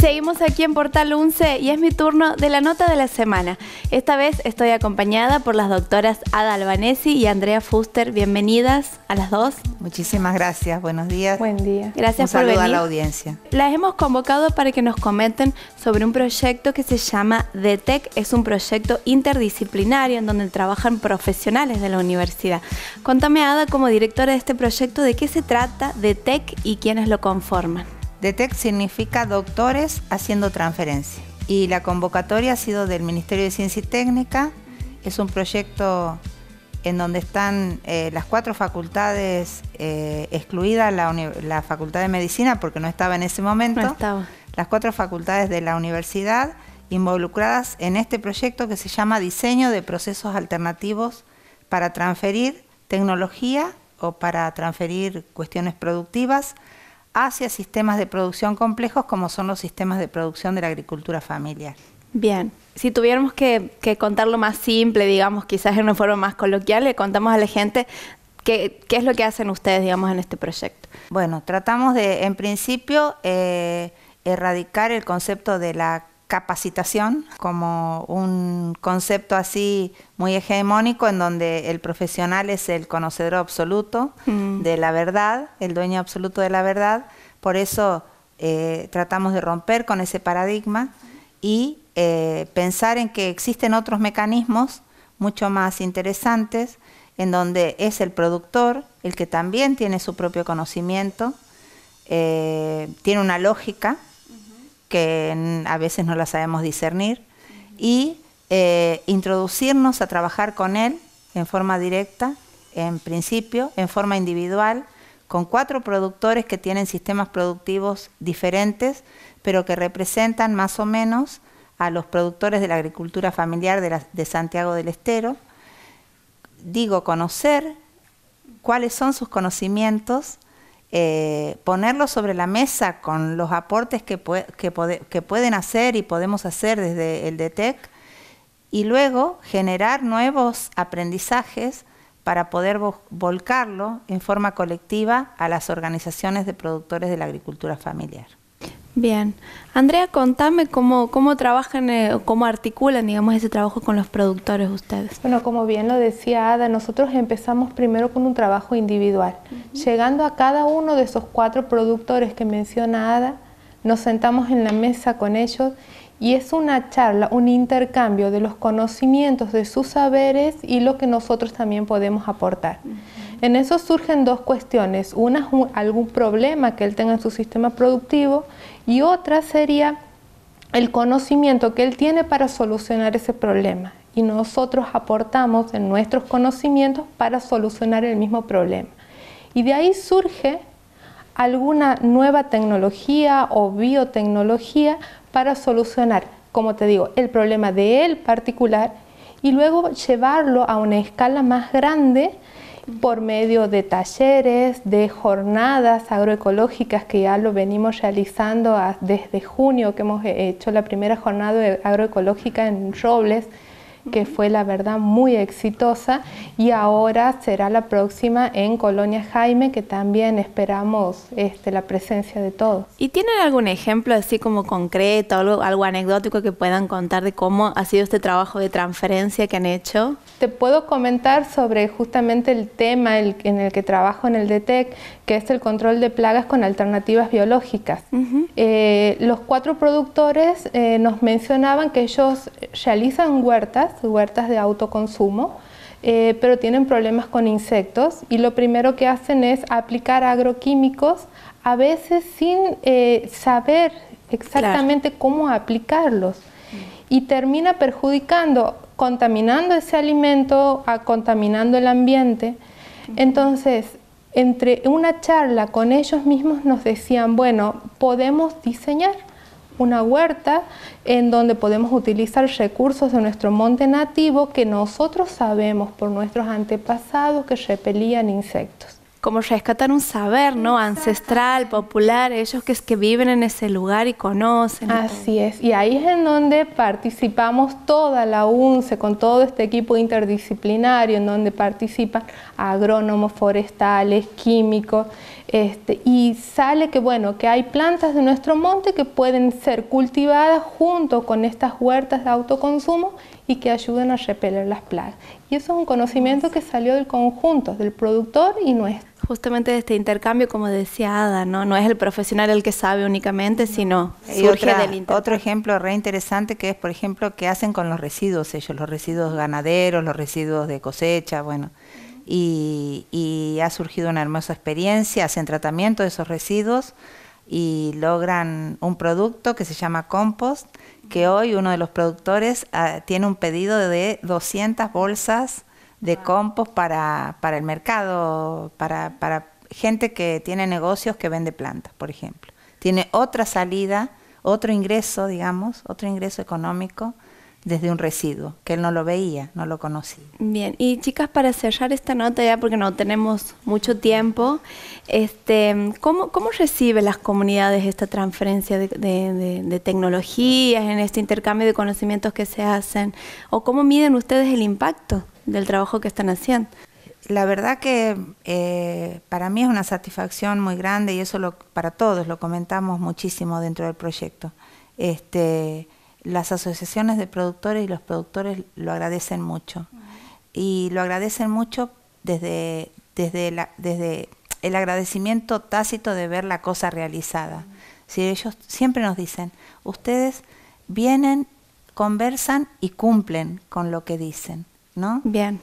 seguimos aquí en Portal 11 y es mi turno de la nota de la semana. Esta vez estoy acompañada por las doctoras Ada Albanesi y Andrea Fuster. Bienvenidas a las dos. Muchísimas gracias, buenos días. Buen día. Gracias por venir. a la audiencia. Las hemos convocado para que nos comenten sobre un proyecto que se llama DETEC. Es un proyecto interdisciplinario en donde trabajan profesionales de la universidad. Contame, Ada, como directora de este proyecto, ¿de qué se trata DETEC y quiénes lo conforman? DETEC significa doctores haciendo transferencia. Y la convocatoria ha sido del Ministerio de Ciencia y Técnica. Es un proyecto en donde están eh, las cuatro facultades, eh, excluida la, la, Facultad de Medicina, porque no estaba en ese momento, las cuatro facultades de la universidad involucradas en este proyecto que se llama Diseño de Procesos Alternativos para transferir tecnología o para transferir cuestiones productivas hacia sistemas de producción complejos como son los sistemas de producción de la agricultura familiar. Bien, si tuviéramos que, contarlo más simple, digamos, quizás en una forma más coloquial, le contamos a la gente qué, es lo que hacen ustedes, digamos, en este proyecto. Bueno, tratamos de, en principio, eh, erradicar el concepto de la capacitación como un concepto así muy hegemónico en donde el profesional es el conocedor absoluto mm. de la verdad, el dueño absoluto de la verdad. Por eso eh, tratamos de romper con ese paradigma y eh, pensar en que existen otros mecanismos mucho más interesantes en donde es el productor el que también tiene su propio conocimiento, eh, tiene una lógica que a veces no la sabemos discernir, y eh, introducirnos a trabajar con él en forma directa, en principio, en forma individual, con cuatro productores que tienen sistemas productivos diferentes, pero que representan más o menos a los productores de la agricultura familiar de Santiago del Estero. Digo, conocer cuáles son sus conocimientos, eh, ponerlo sobre la mesa con los aportes que, que, pueden hacer y podemos hacer desde el DETEC y luego generar nuevos aprendizajes para poder volcarlo en forma colectiva a las organizaciones de productores de la agricultura familiar. Bien. Andrea, contame cómo, trabajan, eh, cómo articulan, digamos, ese trabajo con los productores ustedes. Bueno, como bien lo decía Ada, nosotros empezamos primero con un trabajo individual. Llegando a cada uno de esos cuatro productores que menciona Ada, nos sentamos en la mesa con ellos y es una charla, un intercambio de los conocimientos, de sus saberes y lo que nosotros también podemos aportar. En eso surgen dos cuestiones. Una es algún problema que él tenga en su sistema productivo y otra sería el conocimiento que él tiene para solucionar ese problema. Y nosotros aportamos en nuestros conocimientos para solucionar el mismo problema. Y de ahí surge alguna nueva tecnología o biotecnología para solucionar, como te digo, el problema de él particular y luego llevarlo a una escala más grande por medio de talleres, de jornadas agroecológicas que ya lo venimos realizando desde junio, que hemos hecho la primera jornada agroecológica en Robles, que fue la verdad muy exitosa y ahora será la próxima en Colonia Jaime, que también esperamos este, la presencia de todos. ¿Y tienen algún ejemplo así como concreto, algo, anecdótico que puedan contar de cómo ha sido este trabajo de transferencia que han hecho? Te puedo comentar sobre justamente el tema en el que trabajo en el DETEC, que es el control de plagas con alternativas biológicas. Eh, los cuatro productores eh, nos mencionaban que ellos realizan huertas huertas, de autoconsumo, eh, pero tienen problemas con insectos y lo primero que hacen es aplicar agroquímicos, a veces sin eh, saber exactamente cómo aplicarlos y termina perjudicando, contaminando ese alimento, a, contaminando el ambiente. Entonces, entre una charla con ellos mismos nos decían, bueno, podemos diseñar una huerta en donde podemos utilizar recursos de nuestro monte nativo que nosotros sabemos por nuestros antepasados que repelían insectos como rescatar un saber, ¿no? Ancestral, popular, ellos que, es que viven en ese lugar y conocen. Así es, y ahí es en donde participamos toda la UNCE con todo este equipo interdisciplinario, en donde participan agrónomos, forestales, químicos, este, y sale que, bueno, que hay plantas de nuestro monte que pueden ser cultivadas junto con estas huertas de autoconsumo y que ayudan a repeler las plagas. Y eso es un conocimiento que salió del conjunto, del productor y nuestro. Justamente de este intercambio, como decía Ada, ¿no? es el profesional el que sabe únicamente, sino surge del del Otro ejemplo re interesante que es, por ejemplo, qué hacen con los residuos ellos, los residuos ganaderos, los residuos de cosecha, bueno y, ha surgido una hermosa experiencia, hacen tratamiento de esos residuos y logran un producto que se llama compost, que hoy uno de los productores ah, tiene un pedido de 200 bolsas de compost para, para, el mercado, para, para, gente que tiene negocios que vende plantas, por ejemplo. Tiene otra salida, otro ingreso, digamos, otro ingreso económico desde un residuo, que él no lo veía, no lo conocía. Bien, y chicas, para cerrar esta nota ya, porque no tenemos mucho tiempo, este, ¿cómo, reciben las comunidades esta transferencia de, tecnologías, en este intercambio de conocimientos que se hacen? ¿O cómo miden ustedes el impacto del trabajo que están haciendo? La verdad que eh, para mí es una satisfacción muy grande y eso lo, para todos lo comentamos muchísimo dentro del proyecto. Este, las asociaciones de productores y los productores lo agradecen mucho. Y lo agradecen mucho desde, desde, la, desde el agradecimiento tácito de ver la cosa realizada. Si ellos siempre nos dicen, ustedes vienen, conversan y cumplen con lo que dicen, ¿no? Bien.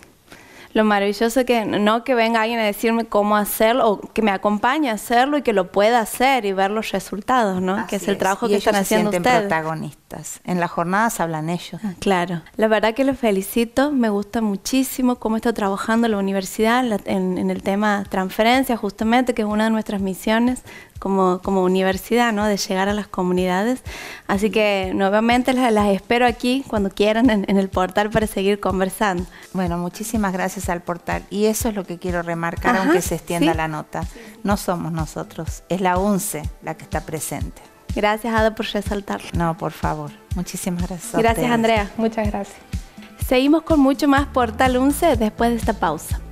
Lo maravilloso que no que venga alguien a decirme cómo hacerlo o que me acompañe a hacerlo y que lo pueda hacer y ver los resultados, ¿no? que es el trabajo que están haciendo se protagonistas. En las jornadas hablan ellos. Ah, claro. La verdad que los felicito. Me gusta muchísimo cómo está trabajando la universidad en, el tema transferencia, justamente, que es una de nuestras misiones como, universidad, ¿no? De llegar a las comunidades. Así que nuevamente las, espero aquí cuando quieran en, el portal para seguir conversando. Bueno, muchísimas gracias al portal. Y eso es lo que quiero remarcar, aunque se extienda la nota. No somos nosotros, es la UNCE la que está presente. Gracias, Ada, por resaltarlo. No, por favor. Muchísimas gracias. Gracias, Andrea. Muchas gracias. Seguimos con mucho más Portal 11 después de esta pausa.